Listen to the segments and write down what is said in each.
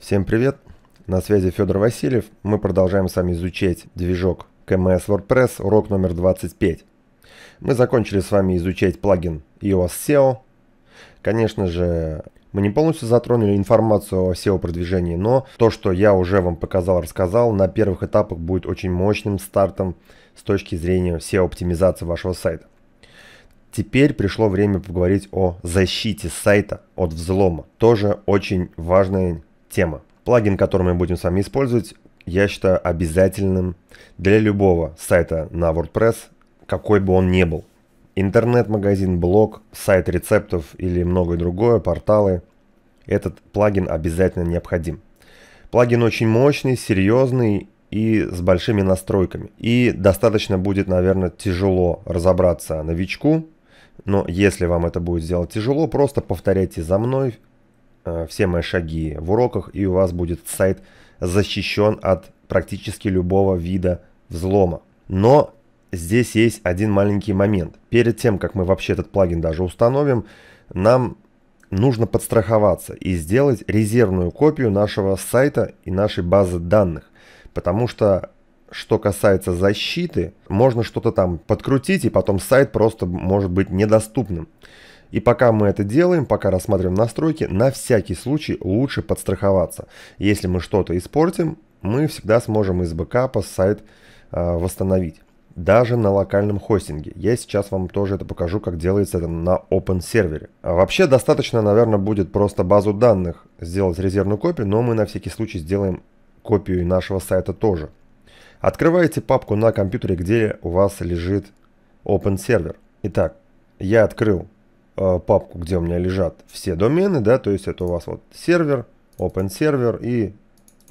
Всем привет! На связи Федор Васильев. Мы продолжаем с вами изучать движок КМС WordPress, урок номер 25. Мы закончили с вами изучать плагин iOS SEO. Конечно же, мы не полностью затронули информацию о SEO-продвижении, но то, что я уже вам показал, рассказал, на первых этапах будет очень мощным стартом с точки зрения SEO-оптимизации вашего сайта. Теперь пришло время поговорить о защите сайта от взлома. Тоже очень важный тема. Плагин, который мы будем с вами использовать, я считаю обязательным для любого сайта на WordPress, какой бы он ни был. Интернет-магазин, блог, сайт рецептов или многое другое, порталы. Этот плагин обязательно необходим. Плагин очень мощный, серьезный и с большими настройками. И достаточно будет, наверное, тяжело разобраться новичку. Но если вам это будет сделать тяжело, просто повторяйте за мной, Э, все мои шаги в уроках, и у вас будет сайт защищен от практически любого вида взлома. Но здесь есть один маленький момент. Перед тем, как мы вообще этот плагин даже установим, нам нужно подстраховаться и сделать резервную копию нашего сайта и нашей базы данных. Потому что, что касается защиты, можно что-то там подкрутить, и потом сайт просто может быть недоступным. И пока мы это делаем, пока рассматриваем настройки, на всякий случай лучше подстраховаться. Если мы что-то испортим, мы всегда сможем из бэкапа сайт э, восстановить. Даже на локальном хостинге. Я сейчас вам тоже это покажу, как делается это на open сервере. А вообще достаточно, наверное, будет просто базу данных сделать резервную копию, но мы на всякий случай сделаем копию нашего сайта тоже. Открываете папку на компьютере, где у вас лежит open сервер. Итак, я открыл Э, папку, где у меня лежат все домены, да, то есть это у вас вот сервер, open server и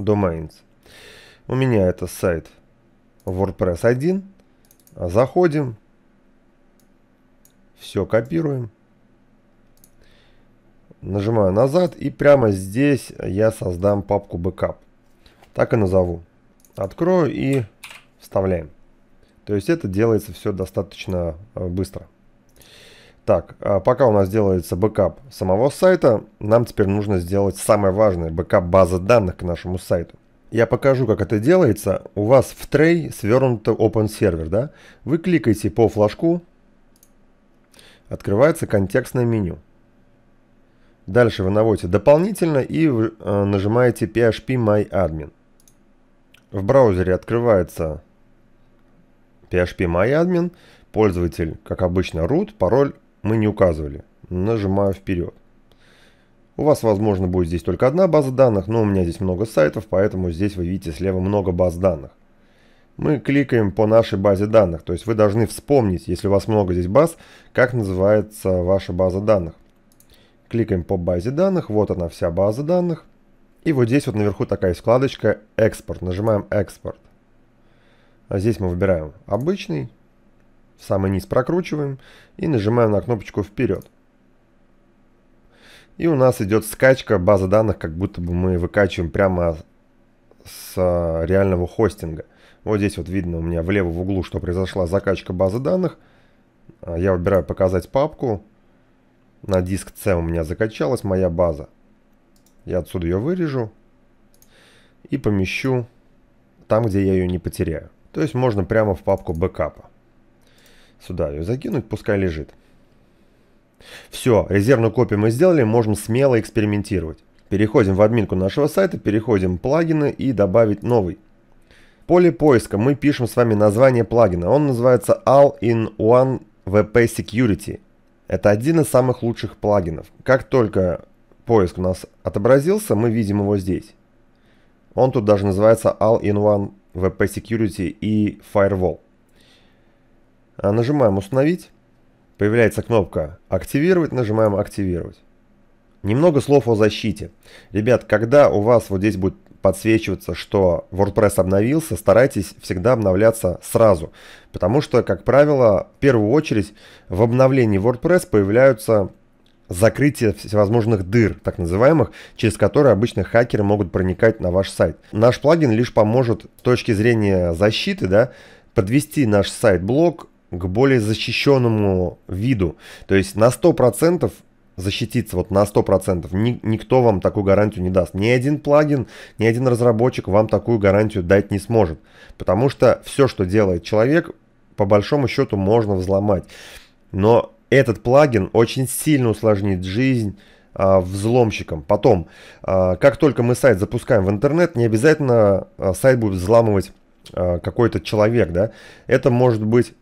domains. У меня это сайт WordPress 1. Заходим, все копируем. Нажимаю назад и прямо здесь я создам папку backup. Так и назову. Открою и вставляем. То есть это делается все достаточно э, быстро. Так, а пока у нас делается бэкап самого сайта, нам теперь нужно сделать самое важное, бэкап базы данных к нашему сайту. Я покажу, как это делается. У вас в трей свернут Open Server, да? Вы кликаете по флажку, открывается контекстное меню. Дальше вы наводите «Дополнительно» и э, нажимаете «PHP My Admin». В браузере открывается PHP My Admin, пользователь, как обычно, root, пароль мы не указывали. Нажимаю вперед. У вас, возможно, будет здесь только одна база данных, но у меня здесь много сайтов, поэтому здесь вы видите слева много баз данных. Мы кликаем по нашей базе данных, то есть вы должны вспомнить, если у вас много здесь баз, как называется ваша база данных. Кликаем по базе данных, вот она вся база данных. И вот здесь вот наверху такая вкладочка «Экспорт». Нажимаем «Экспорт». А здесь мы выбираем обычный в самый низ прокручиваем и нажимаем на кнопочку «Вперед». И у нас идет скачка базы данных, как будто бы мы выкачиваем прямо с а, реального хостинга. Вот здесь вот видно у меня влево в углу, что произошла закачка базы данных. А, я выбираю «Показать папку». На диск C у меня закачалась моя база. Я отсюда ее вырежу и помещу там, где я ее не потеряю. То есть можно прямо в папку бэкапа. Сюда ее закинуть, пускай лежит. Все, резервную копию мы сделали, можем смело экспериментировать. Переходим в админку нашего сайта, переходим в плагины и добавить новый. В поле поиска мы пишем с вами название плагина. Он называется All-in-One VP Security. Это один из самых лучших плагинов. Как только поиск у нас отобразился, мы видим его здесь. Он тут даже называется All-in-One VP Security и Firewall. А, нажимаем «Установить». Появляется кнопка «Активировать». Нажимаем «Активировать». Немного слов о защите. Ребят, когда у вас вот здесь будет подсвечиваться, что WordPress обновился, старайтесь всегда обновляться сразу. Потому что, как правило, в первую очередь в обновлении WordPress появляются закрытие всевозможных дыр, так называемых, через которые обычно хакеры могут проникать на ваш сайт. Наш плагин лишь поможет с точки зрения защиты, да, подвести наш сайт-блог к более защищенному виду. То есть на 100% защититься вот на 100%. Ни, никто вам такую гарантию не даст. Ни один плагин, ни один разработчик вам такую гарантию дать не сможет. Потому что все, что делает человек, по большому счету можно взломать. Но этот плагин очень сильно усложнит жизнь а, взломщикам. Потом, а, как только мы сайт запускаем в интернет, не обязательно а, сайт будет взламывать а, какой-то человек, да, это может быть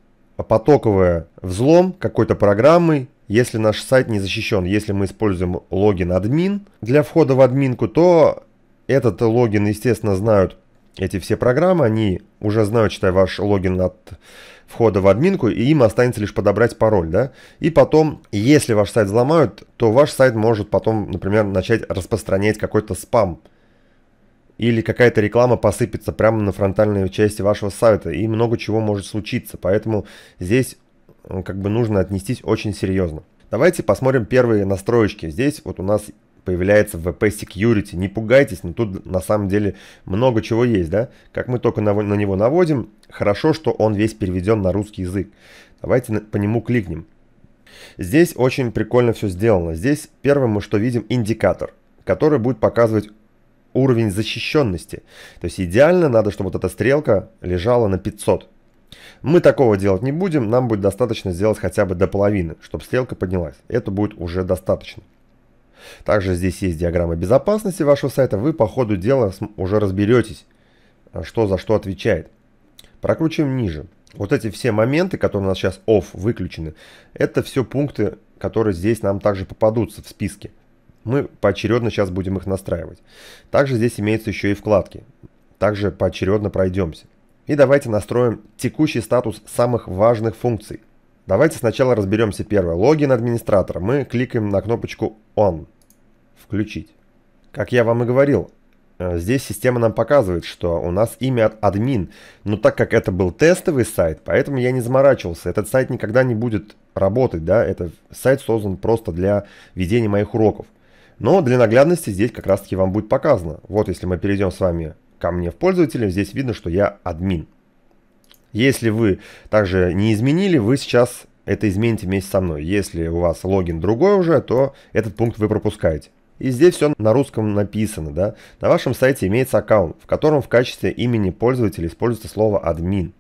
потоковое взлом какой-то программы, если наш сайт не защищен. Если мы используем логин админ для входа в админку, то этот логин, естественно, знают эти все программы, они уже знают, считай, ваш логин от входа в админку, и им останется лишь подобрать пароль, да. И потом, если ваш сайт взломают, то ваш сайт может потом, например, начать распространять какой-то спам, или какая-то реклама посыпется прямо на фронтальной части вашего сайта, и много чего может случиться. Поэтому здесь э, как бы нужно отнестись очень серьезно. Давайте посмотрим первые настроечки. Здесь вот у нас появляется VP Security. Не пугайтесь, но тут на самом деле много чего есть, да? Как мы только на, него наводим, хорошо, что он весь переведен на русский язык. Давайте по нему кликнем. Здесь очень прикольно все сделано. Здесь первым мы что видим индикатор, который будет показывать уровень защищенности. То есть идеально надо, чтобы вот эта стрелка лежала на 500. Мы такого делать не будем, нам будет достаточно сделать хотя бы до половины, чтобы стрелка поднялась. Это будет уже достаточно. Также здесь есть диаграмма безопасности вашего сайта, вы по ходу дела уже разберетесь, а, что за что отвечает. Прокручиваем ниже. Вот эти все моменты, которые у нас сейчас off выключены, это все пункты, которые здесь нам также попадутся в списке. Мы поочередно сейчас будем их настраивать. Также здесь имеются еще и вкладки. Также поочередно пройдемся. И давайте настроим текущий статус самых важных функций. Давайте сначала разберемся первое. Логин администратора. Мы кликаем на кнопочку «On». Включить. Как я вам и говорил, э, здесь система нам показывает, что у нас имя от админ. Но так как это был тестовый сайт, поэтому я не заморачивался. Этот сайт никогда не будет работать, да, этот сайт создан просто для ведения моих уроков. Но для наглядности здесь как раз таки вам будет показано. Вот если мы перейдем с вами ко мне в пользователя, здесь видно, что я админ. Если вы также не изменили, вы сейчас это измените вместе со мной. Если у вас логин другой уже, то этот пункт вы пропускаете. И здесь все на русском написано, да. На вашем сайте имеется аккаунт, в котором в качестве имени пользователя используется слово «админ».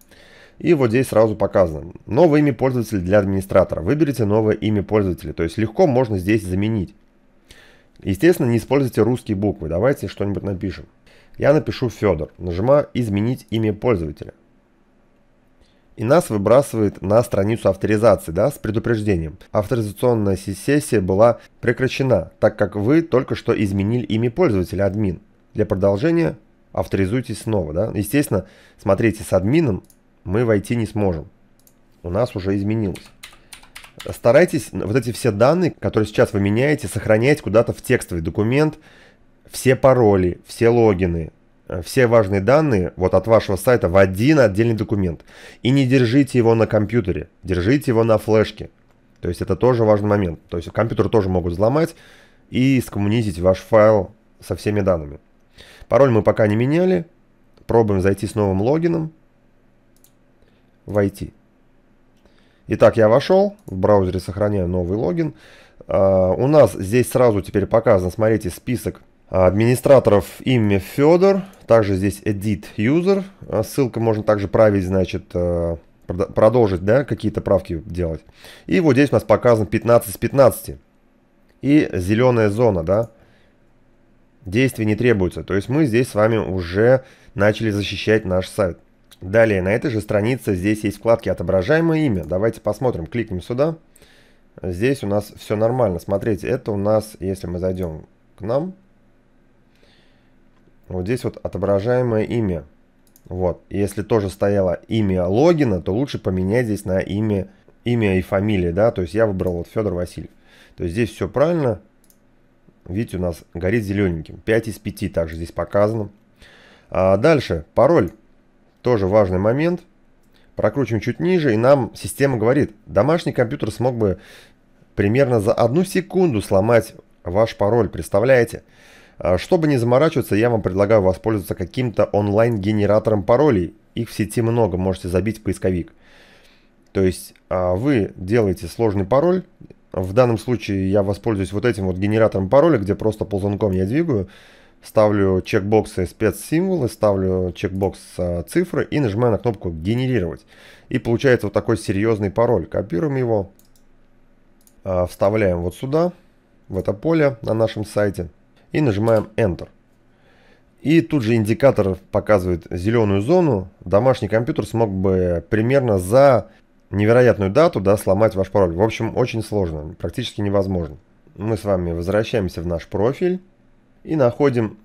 И вот здесь сразу показано. Новое имя пользователя для администратора. Выберите новое имя пользователя. То есть легко можно здесь заменить. Естественно, не используйте русские буквы, давайте что-нибудь напишем. Я напишу Федор, нажимаю «Изменить имя пользователя». И нас выбрасывает на страницу авторизации, да, с предупреждением. Авторизационная сессия была прекращена, так как вы только что изменили имя пользователя админ. Для продолжения авторизуйтесь снова, да. Естественно, смотрите, с админом мы войти не сможем. У нас уже изменилось старайтесь вот эти все данные, которые сейчас вы меняете, сохранять куда-то в текстовый документ. Все пароли, все логины, э, все важные данные вот от вашего сайта в один отдельный документ. И не держите его на компьютере, держите его на флешке. То есть это тоже важный момент. То есть компьютер тоже могут взломать и скоммунизить ваш файл со всеми данными. Пароль мы пока не меняли. Пробуем зайти с новым логином. Войти. Итак, я вошел, в браузере сохраняю новый логин. А, у нас здесь сразу теперь показан, смотрите, список администраторов имя Федор. Также здесь Edit User. Ссылка можно также править, значит, э, продолжить, да, какие-то правки делать. И вот здесь у нас показан 15 с 15. И зеленая зона, да. Действий не требуется. То есть мы здесь с вами уже начали защищать наш сайт. Далее, на этой же странице здесь есть вкладки «Отображаемое имя». Давайте посмотрим, кликнем сюда. Здесь у нас все нормально. Смотрите, это у нас, если мы зайдем к нам, вот здесь вот отображаемое имя. Вот, если тоже стояло имя логина, то лучше поменять здесь на имя, имя и фамилии, да, то есть я выбрал вот Федор Васильев. То есть здесь все правильно. Видите, у нас горит зелененьким. 5 из 5 также здесь показано. А дальше, пароль. Тоже важный момент. Прокручиваем чуть ниже, и нам система говорит, домашний компьютер смог бы примерно за одну секунду сломать ваш пароль, представляете? А, чтобы не заморачиваться, я вам предлагаю воспользоваться каким-то онлайн-генератором паролей. Их в сети много, можете забить в поисковик. То есть а, вы делаете сложный пароль. В данном случае я воспользуюсь вот этим вот генератором пароля, где просто ползунком я двигаю ставлю чекбоксы спецсимволы, ставлю чекбокс э, цифры и нажимаю на кнопку «Генерировать». И получается вот такой серьезный пароль. Копируем его, э, вставляем вот сюда, в это поле на нашем сайте и нажимаем Enter. И тут же индикатор показывает зеленую зону. Домашний компьютер смог бы примерно за невероятную дату да, сломать ваш пароль. В общем, очень сложно, практически невозможно. Мы с вами возвращаемся в наш профиль. И находим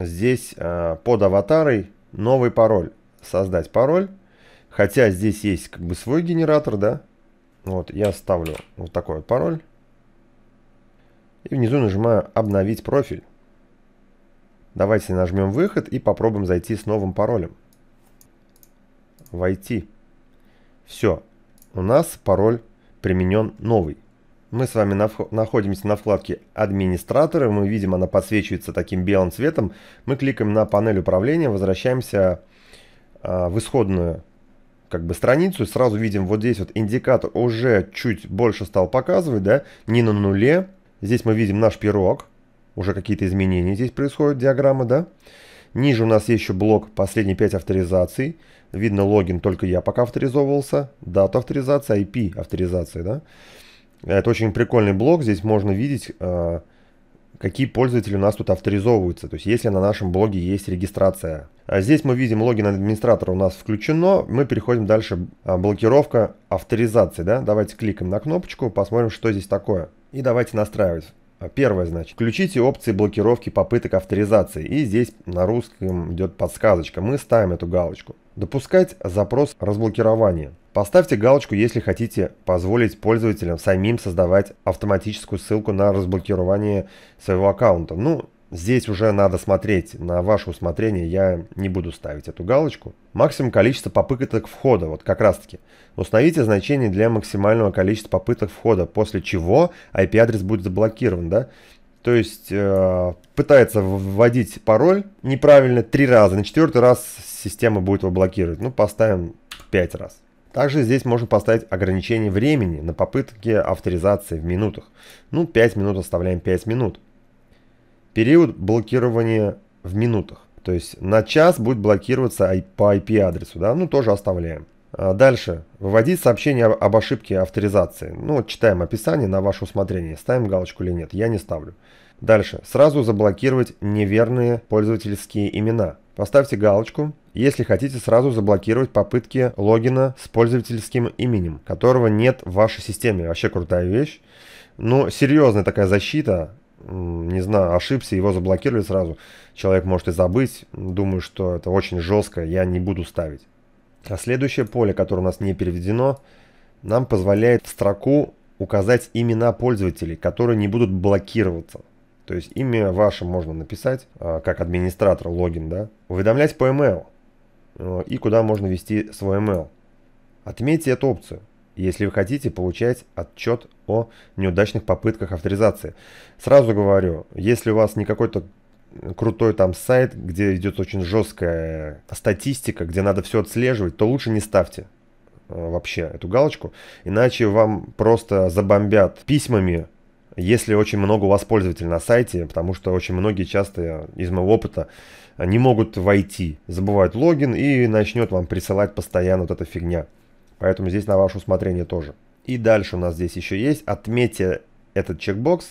здесь э, под аватарой новый пароль. Создать пароль. Хотя здесь есть как бы свой генератор, да. Вот, я ставлю вот такой вот пароль. И внизу нажимаю «Обновить профиль». Давайте нажмем «Выход» и попробуем зайти с новым паролем. «Войти». Все, у нас пароль применен новый мы с вами находимся на вкладке «Администраторы». Мы видим, она подсвечивается таким белым цветом. Мы кликаем на панель управления, возвращаемся а, в исходную как бы страницу. Сразу видим, вот здесь вот индикатор уже чуть больше стал показывать, да, не на нуле. Здесь мы видим наш пирог. Уже какие-то изменения здесь происходят, диаграмма, да. Ниже у нас есть еще блок «Последние 5 авторизаций». Видно, логин только я пока авторизовывался. Дата авторизации, IP авторизации, да. Это очень прикольный блог. здесь можно видеть, э, какие пользователи у нас тут авторизовываются, то есть если на нашем блоге есть регистрация. А здесь мы видим логин администратора у нас включено, мы переходим дальше, а, блокировка авторизации, да, давайте кликаем на кнопочку, посмотрим, что здесь такое. И давайте настраивать. А, первое, значит, включите опции блокировки попыток авторизации. И здесь на русском идет подсказочка. Мы ставим эту галочку. Допускать запрос разблокирования. Поставьте галочку, если хотите позволить пользователям самим создавать автоматическую ссылку на разблокирование своего аккаунта. Ну, Здесь уже надо смотреть, на ваше усмотрение я не буду ставить эту галочку. Максимум количество попыток входа, вот как раз таки. Установите значение для максимального количества попыток входа, после чего IP-адрес будет заблокирован, да? То есть э, пытается вводить пароль неправильно три раза, на четвертый раз система будет его блокировать. Ну, поставим пять раз. Также здесь можно поставить ограничение времени на попытки авторизации в минутах. Ну, 5 минут оставляем 5 минут. Период блокирования в минутах. То есть на час будет блокироваться по IP-адресу, да, ну тоже оставляем. А дальше. Выводить сообщение об ошибке авторизации. Ну, вот читаем описание на ваше усмотрение. Ставим галочку или нет. Я не ставлю. Дальше. Сразу заблокировать неверные пользовательские имена. Поставьте галочку, если хотите сразу заблокировать попытки логина с пользовательским именем, которого нет в вашей системе. Вообще крутая вещь. Но ну, серьезная такая защита, не знаю, ошибся, его заблокировали сразу. Человек может и забыть. Думаю, что это очень жестко, я не буду ставить. А следующее поле, которое у нас не переведено, нам позволяет в строку указать имена пользователей, которые не будут блокироваться. То есть имя ваше можно написать, а, как администратор логин, да, уведомлять по email а, и куда можно ввести свой email. Отметьте эту опцию, если вы хотите получать отчет о неудачных попытках авторизации. Сразу говорю, если у вас не какой-то крутой там сайт, где идет очень жесткая статистика, где надо все отслеживать, то лучше не ставьте а, вообще эту галочку, иначе вам просто забомбят письмами если очень много у вас пользователей на сайте, потому что очень многие часто из моего опыта не могут войти, забывают логин и начнет вам присылать постоянно вот эта фигня. Поэтому здесь на ваше усмотрение тоже. И дальше у нас здесь еще есть, отметьте этот чекбокс,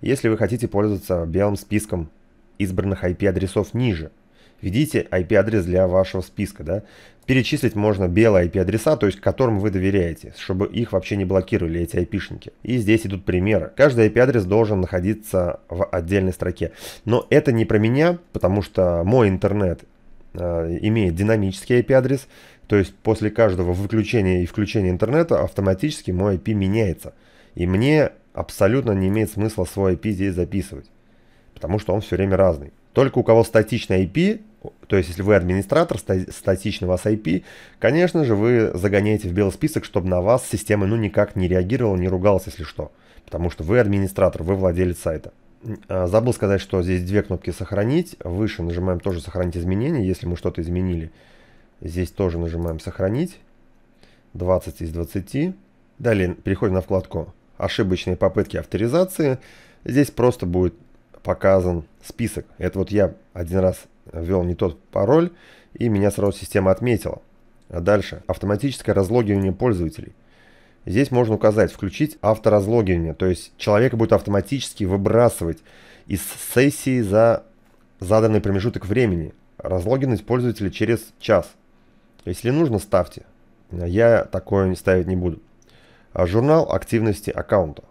если вы хотите пользоваться белым списком избранных IP-адресов ниже – введите IP-адрес для вашего списка, да. Перечислить можно белые IP-адреса, то есть которым вы доверяете, чтобы их вообще не блокировали эти IP-шники. И здесь идут примеры. Каждый IP-адрес должен находиться в отдельной строке. Но это не про меня, потому что мой интернет э, имеет динамический IP-адрес, то есть после каждого выключения и включения интернета автоматически мой IP меняется. И мне абсолютно не имеет смысла свой IP здесь записывать, потому что он все время разный. Только у кого статичный IP, то есть если вы администратор статичного IP, конечно же вы загоняете в белый список, чтобы на вас система ну никак не реагировала, не ругалась, если что. Потому что вы администратор, вы владелец сайта. А, забыл сказать, что здесь две кнопки «Сохранить». Выше нажимаем тоже «Сохранить изменения», если мы что-то изменили. Здесь тоже нажимаем «Сохранить». 20 из 20. Далее переходим на вкладку «Ошибочные попытки авторизации». Здесь просто будет показан список. Это вот я один раз ввел не тот пароль, и меня сразу система отметила. А дальше автоматическое разлогивание пользователей. Здесь можно указать «Включить авторазлогивание», то есть человека будет автоматически выбрасывать из сессии за заданный промежуток времени. Разлогинность пользователя через час. Если нужно, ставьте. Я такое ставить не буду. А журнал активности аккаунта.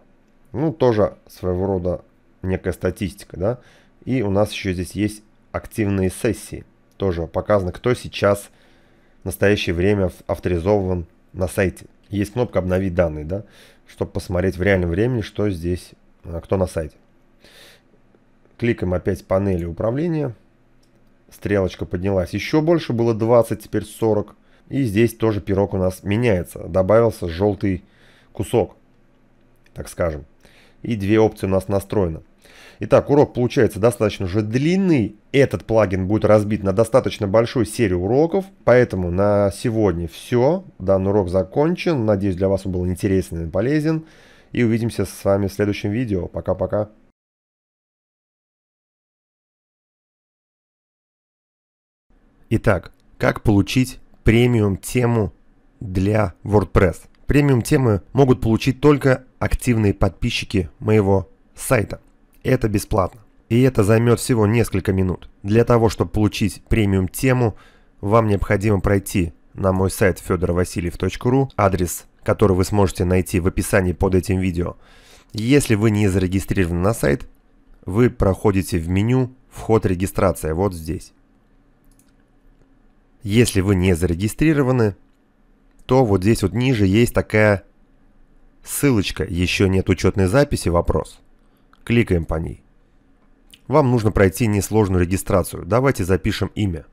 Ну, тоже своего рода некая статистика, да. И у нас еще здесь есть активные сессии. Тоже показано, кто сейчас в настоящее время авторизован на сайте. Есть кнопка «Обновить данные», да, чтобы посмотреть в реальном времени, что здесь, э, кто на сайте. Кликаем опять панели управления. Стрелочка поднялась еще больше, было 20, теперь 40. И здесь тоже пирог у нас меняется. Добавился желтый кусок, так скажем. И две опции у нас настроены. Итак, урок получается достаточно уже длинный. Этот плагин будет разбит на достаточно большую серию уроков. Поэтому на сегодня все. Данный урок закончен. Надеюсь, для вас он был интересен и полезен. И увидимся с вами в следующем видео. Пока-пока. Итак, как получить премиум тему для WordPress? Премиум темы могут получить только активные подписчики моего сайта. Это бесплатно. И это займет всего несколько минут. Для того, чтобы получить премиум тему, вам необходимо пройти на мой сайт fedorovasильев.ru, адрес, который вы сможете найти в описании под этим видео. Если вы не зарегистрированы на сайт, вы проходите в меню «Вход регистрация» вот здесь. Если вы не зарегистрированы, то вот здесь вот ниже есть такая ссылочка «Еще нет учетной записи? Вопрос». Кликаем по ней. Вам нужно пройти несложную регистрацию. Давайте запишем имя.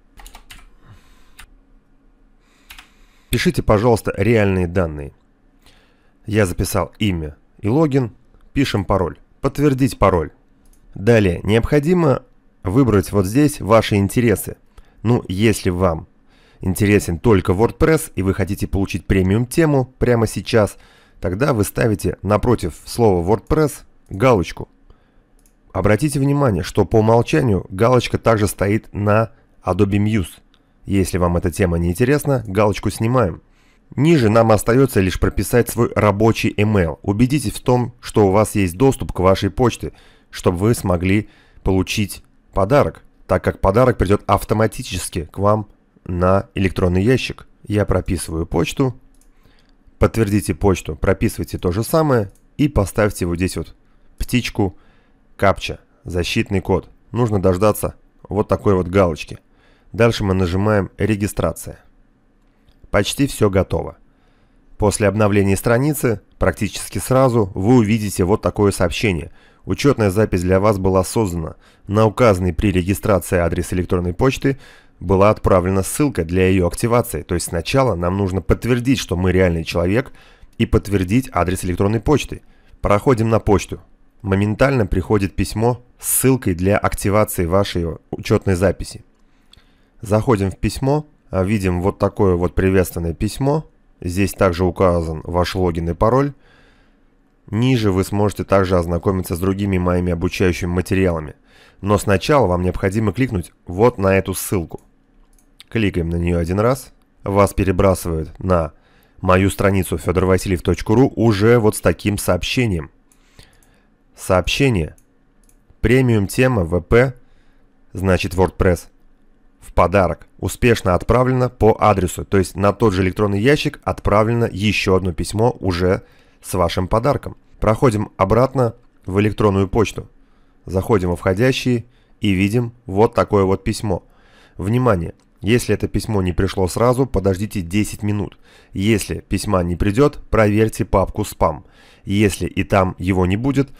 Пишите, пожалуйста, реальные данные. Я записал имя и логин. Пишем пароль. Подтвердить пароль. Далее, необходимо выбрать вот здесь ваши интересы. Ну, если вам интересен только WordPress и вы хотите получить премиум тему прямо сейчас, тогда вы ставите напротив слова WordPress галочку – Обратите внимание, что по умолчанию галочка также стоит на Adobe Muse. Если вам эта тема не интересна, галочку снимаем. Ниже нам остается лишь прописать свой рабочий email. Убедитесь в том, что у вас есть доступ к вашей почте, чтобы вы смогли получить подарок, так как подарок придет автоматически к вам на электронный ящик. Я прописываю почту, подтвердите почту, прописывайте то же самое и поставьте вот здесь вот птичку, капча, защитный код. Нужно дождаться вот такой вот галочки. Дальше мы нажимаем «Регистрация». Почти все готово. После обновления страницы, практически сразу, вы увидите вот такое сообщение. Учетная запись для вас была создана. На указанный при регистрации адрес электронной почты была отправлена ссылка для ее активации. То есть сначала нам нужно подтвердить, что мы реальный человек, и подтвердить адрес электронной почты. Проходим на почту моментально приходит письмо с ссылкой для активации вашей учетной записи. Заходим в письмо, а, видим вот такое вот приветственное письмо. Здесь также указан ваш логин и пароль. Ниже вы сможете также ознакомиться с другими моими обучающими материалами. Но сначала вам необходимо кликнуть вот на эту ссылку. Кликаем на нее один раз. Вас перебрасывают на мою страницу fedorvasiliev.ru уже вот с таким сообщением – Сообщение. Премиум тема ВП, значит WordPress, в подарок. Успешно отправлено по адресу, то есть на тот же электронный ящик отправлено еще одно письмо уже с вашим подарком. Проходим обратно в электронную почту. Заходим во входящие и видим вот такое вот письмо. Внимание! Если это письмо не пришло сразу, подождите 10 минут. Если письма не придет, проверьте папку «Спам». Если и там его не будет –